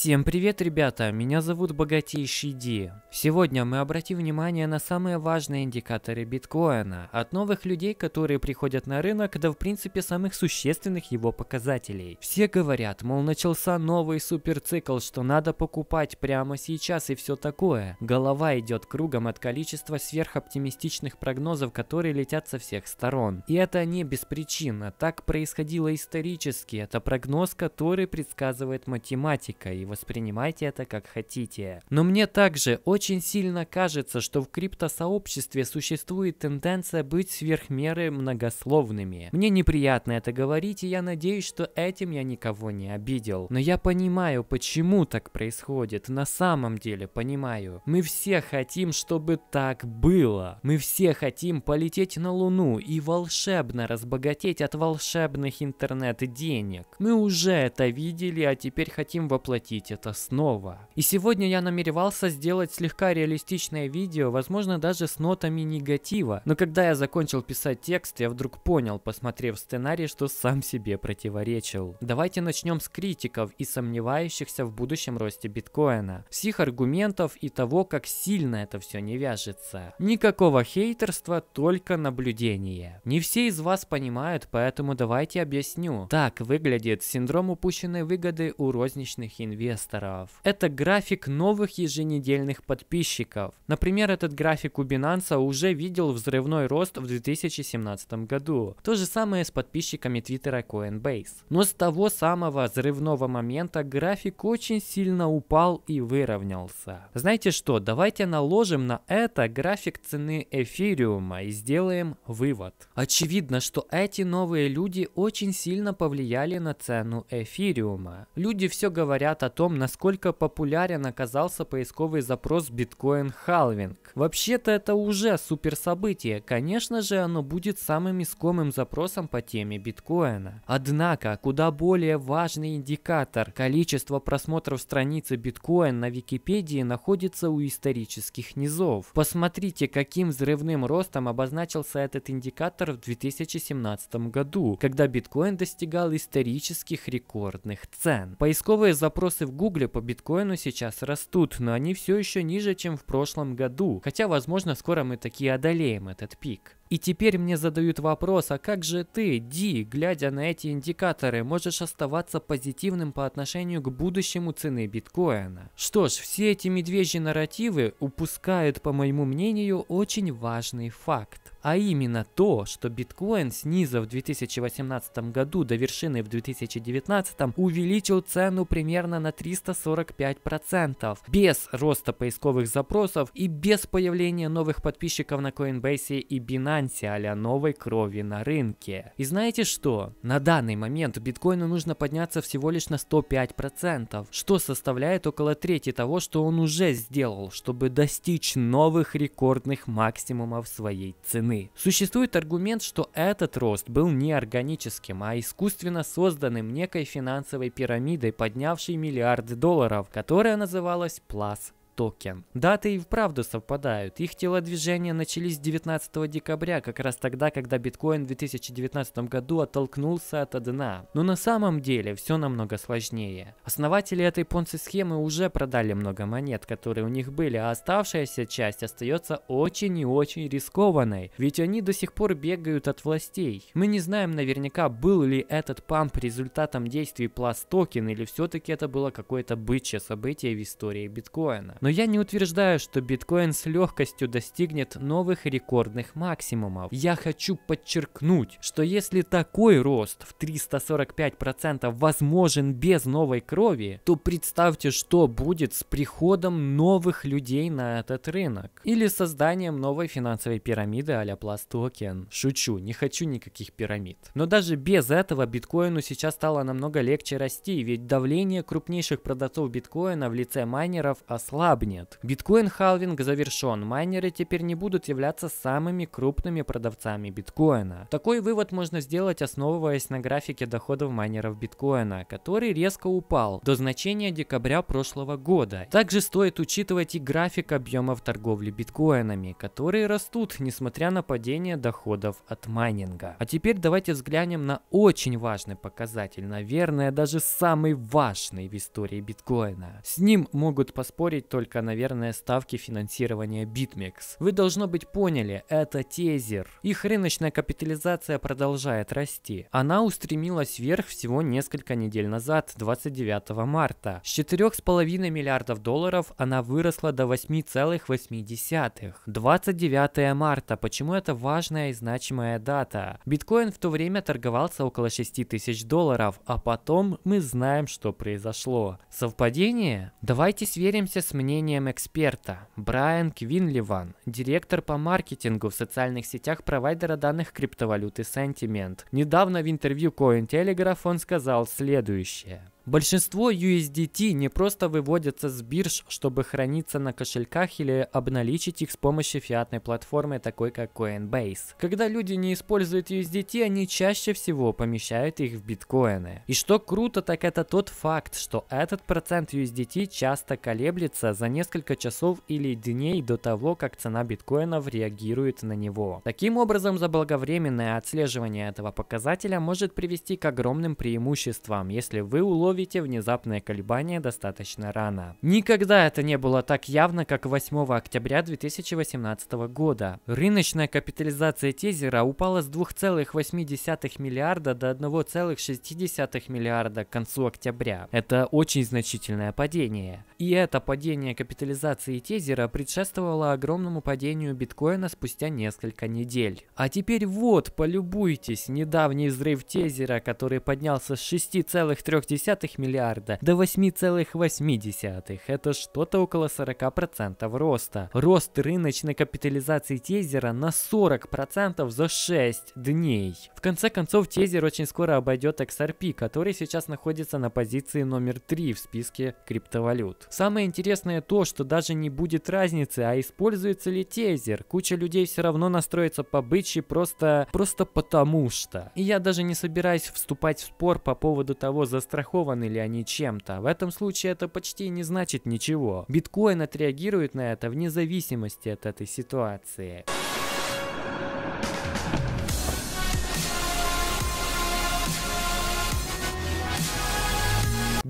Всем привет, ребята! Меня зовут Богатейший Ди. Сегодня мы обратим внимание на самые важные индикаторы биткоина, от новых людей, которые приходят на рынок, до в принципе самых существенных его показателей. Все говорят, мол, начался новый суперцикл, что надо покупать прямо сейчас и все такое. Голова идет кругом от количества сверхоптимистичных прогнозов, которые летят со всех сторон. И это не без причин, так происходило исторически. Это прогноз, который предсказывает математика, и воспринимайте это как хотите. Но мне также очень сильно кажется, что в криптосообществе существует тенденция быть сверхмеры многословными. Мне неприятно это говорить, и я надеюсь, что этим я никого не обидел. Но я понимаю, почему так происходит. На самом деле понимаю. Мы все хотим, чтобы так было. Мы все хотим полететь на Луну и волшебно разбогатеть от волшебных интернет-денег. Мы уже это видели, а теперь хотим воплотить увидеть это снова. И сегодня я намеревался сделать слегка реалистичное видео, возможно даже с нотами негатива, но когда я закончил писать текст, я вдруг понял, посмотрев сценарий, что сам себе противоречил. Давайте начнем с критиков и сомневающихся в будущем росте биткоина, с их аргументов и того, как сильно это все не вяжется. Никакого хейтерства, только наблюдение. Не все из вас понимают, поэтому давайте объясню. Так выглядит синдром упущенной выгоды у розничных инвесторов инвесторов. Это график новых еженедельных подписчиков. Например, этот график у Binance уже видел взрывной рост в 2017 году. То же самое с подписчиками Твиттера Coinbase. Но с того самого взрывного момента график очень сильно упал и выровнялся. Знаете что, давайте наложим на это график цены эфириума и сделаем вывод. Очевидно, что эти новые люди очень сильно повлияли на цену эфириума. Люди все говорят о том, том, насколько популярен оказался поисковый запрос Bitcoin Halving. Вообще-то это уже супер событие, конечно же оно будет самым искомым запросом по теме биткоина. Однако, куда более важный индикатор, количество просмотров страницы биткоин на Википедии находится у исторических низов. Посмотрите, каким взрывным ростом обозначился этот индикатор в 2017 году, когда биткоин достигал исторических рекордных цен. Поисковые запросы в Гугле по биткоину сейчас растут, но они все еще ниже, чем в прошлом году. Хотя, возможно, скоро мы таки одолеем этот пик. И теперь мне задают вопрос, а как же ты, Ди, глядя на эти индикаторы, можешь оставаться позитивным по отношению к будущему цены биткоина? Что ж, все эти медвежьи нарративы упускают, по моему мнению, очень важный факт а именно то, что биткоин с низа в 2018 году до вершины в 2019 увеличил цену примерно на 345%, без роста поисковых запросов и без появления новых подписчиков на Coinbase и Binance а новой крови на рынке. И знаете что? На данный момент биткоину нужно подняться всего лишь на 105%, что составляет около трети того, что он уже сделал, чтобы достичь новых рекордных максимумов своей цены вины. Существует аргумент, что этот рост был не органическим, а искусственно созданным некой финансовой пирамидой, поднявшей миллиарды долларов, которая называлась Plus токен. Даты и вправду совпадают. Их телодвижения начались 19 декабря, как раз тогда, когда биткоин в 2019 году оттолкнулся от дна. Но на самом деле все намного сложнее. Основатели этой понци-схемы уже продали много монет, которые у них были, а оставшаяся часть остается очень и очень рискованной, ведь они до сих пор бегают от властей. Мы не знаем наверняка, был ли этот памп результатом действий Plus Token или все-таки это было какое-то бычье событие в истории биткоина. Но но я не утверждаю, что биткоин с легкостью достигнет новых рекордных максимумов. Я хочу подчеркнуть, что если такой рост в 345% возможен без новой крови, то представьте, что будет с приходом новых людей на этот рынок. Или созданием новой финансовой пирамиды а-ля Пластокен. Шучу, не хочу никаких пирамид. Но даже без этого биткоину сейчас стало намного легче расти, ведь давление крупнейших продавцов биткоина в лице майнеров ослабло слабнет. Биткоин-халвинг завершен, майнеры теперь не будут являться самыми крупными продавцами биткоина. Такой вывод можно сделать, основываясь на графике доходов майнеров биткоина, который резко упал до значения декабря прошлого года. Также стоит учитывать и график объемов торговли биткоинами, которые растут, несмотря на падение доходов от майнинга. А теперь давайте взглянем на очень важный показатель, наверное, даже самый важный в истории биткоина. С ним могут поспорить только только, наверное, ставки финансирования BitMEX. Вы, должно быть, поняли, это тезер. Их рыночная капитализация продолжает расти. Она устремилась вверх всего несколько недель назад, 29 марта. С 4,5 миллиардов долларов она выросла до 8,8. 29 марта. Почему это важная и значимая дата? Биткоин в то время торговался около 6 тысяч долларов, а потом мы знаем, что произошло. Совпадение? Давайте сверимся с мнением мнением эксперта. Брайан Квинливан, директор по маркетингу в социальных сетях провайдера данных криптовалюты Sentiment. Недавно в интервью Cointelegraph он сказал следующее. Большинство USDT не просто выводятся с бирж, чтобы храниться на кошельках или обналичить их с помощью фиатной платформы, такой как Coinbase. Когда люди не используют USDT, они чаще всего помещают их в биткоины. И что круто, так это тот факт, что этот процент USDT часто колеблется за несколько часов или дней до того, как цена биткоинов реагирует на него. Таким образом, заблаговременное отслеживание этого показателя может привести к огромным преимуществам, если вы уложите ловите внезапное колебание достаточно рано. Никогда это не было так явно, как 8 октября 2018 года. Рыночная капитализация тезера упала с 2,8 миллиарда до 1,6 миллиарда к концу октября. Это очень значительное падение. И это падение капитализации тезера предшествовало огромному падению биткоина спустя несколько недель. А теперь вот, полюбуйтесь, недавний взрыв тезера, который поднялся с 6,3 миллиарда до 8,8. Это что-то около 40% роста. Рост рыночной капитализации тезера на 40% за 6 дней. В конце концов, тезер очень скоро обойдет XRP, который сейчас находится на позиции номер 3 в списке криптовалют. Самое интересное то, что даже не будет разницы, а используется ли тезер. Куча людей все равно настроится по бычьи просто, просто потому что. И я даже не собираюсь вступать в спор по поводу того, застрахован взволнованы ли они чем-то. В этом случае это почти не значит ничего. Биткоин отреагирует на это вне зависимости от этой ситуации.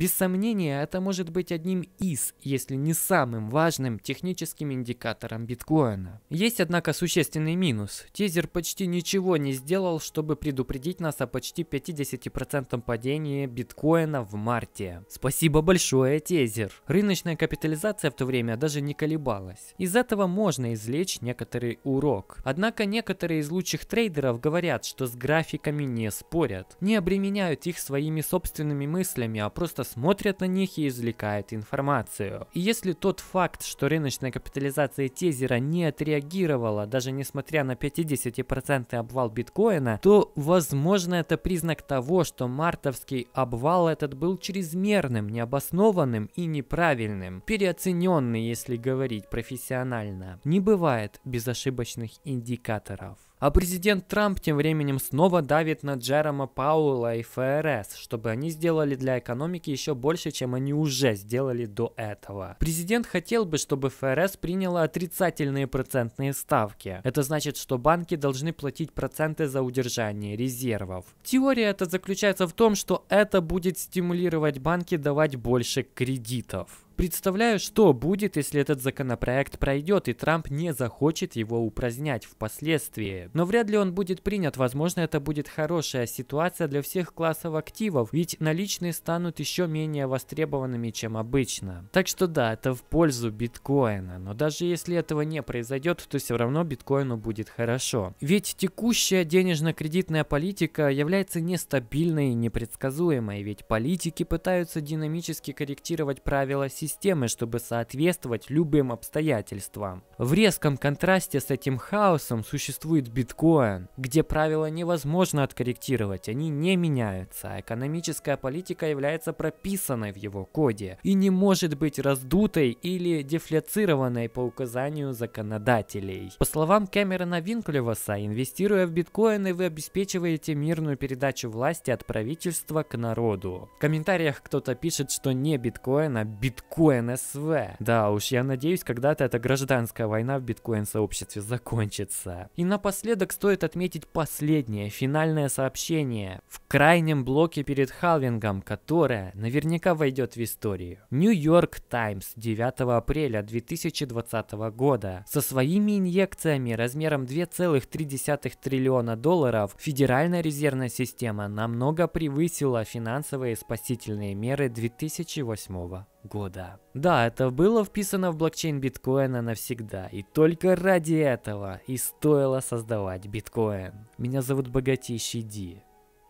Без сомнения, это может быть одним из, если не самым важным, техническим индикатором биткоина. Есть, однако, существенный минус. Тизер почти ничего не сделал, чтобы предупредить нас о почти 50% падении биткоина в марте. Спасибо большое, Тезер. Рыночная капитализация в то время даже не колебалась. Из этого можно извлечь некоторый урок. Однако некоторые из лучших трейдеров говорят, что с графиками не спорят, не обременяют их своими собственными мыслями, а просто смотрят на них и извлекают информацию. И если тот факт, что рыночная капитализация тезера не отреагировала, даже несмотря на 50% обвал биткоина, то, возможно, это признак того, что мартовский обвал этот был чрезмерным, необоснованным и неправильным, переоцененный, если говорить профессионально. Не бывает безошибочных индикаторов. А президент Трамп тем временем снова давит на Джерома Пауэлла и ФРС, чтобы они сделали для экономики еще больше, чем они уже сделали до этого. Президент хотел бы, чтобы ФРС приняла отрицательные процентные ставки. Это значит, что банки должны платить проценты за удержание резервов. Теория это заключается в том, что это будет стимулировать банки давать больше кредитов. Представляю, что будет, если этот законопроект пройдет и Трамп не захочет его упразднять впоследствии. Но вряд ли он будет принят, возможно, это будет хорошая ситуация для всех классов активов, ведь наличные станут еще менее востребованными, чем обычно. Так что да, это в пользу биткоина, но даже если этого не произойдет, то все равно биткоину будет хорошо. Ведь текущая денежно-кредитная политика является нестабильной и непредсказуемой, ведь политики пытаются динамически корректировать правила системы системы, чтобы соответствовать любым обстоятельствам. В резком контрасте с этим хаосом существует биткоин, где правила невозможно откорректировать, они не меняются, а экономическая политика является прописанной в его коде и не может быть раздутой или дефляцированной по указанию законодателей. По словам Кэмерона Винклеваса, инвестируя в биткоины, вы обеспечиваете мирную передачу власти от правительства к народу. В комментариях кто-то пишет, что не биткоин, а биткоин биткоин СВ. Да уж, я надеюсь, когда-то эта гражданская война в биткоин-сообществе закончится. И напоследок стоит отметить последнее, финальное сообщение в крайнем блоке перед халвингом, которое наверняка войдет в историю. Нью-Йорк Таймс 9 апреля 2020 года со своими инъекциями размером 2,3 триллиона долларов Федеральная резервная система намного превысила финансовые спасительные меры 2008 года года. Да, это было вписано в блокчейн биткоина навсегда, и только ради этого и стоило создавать биткоин. Меня зовут Богатейший Ди.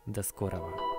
До скорого.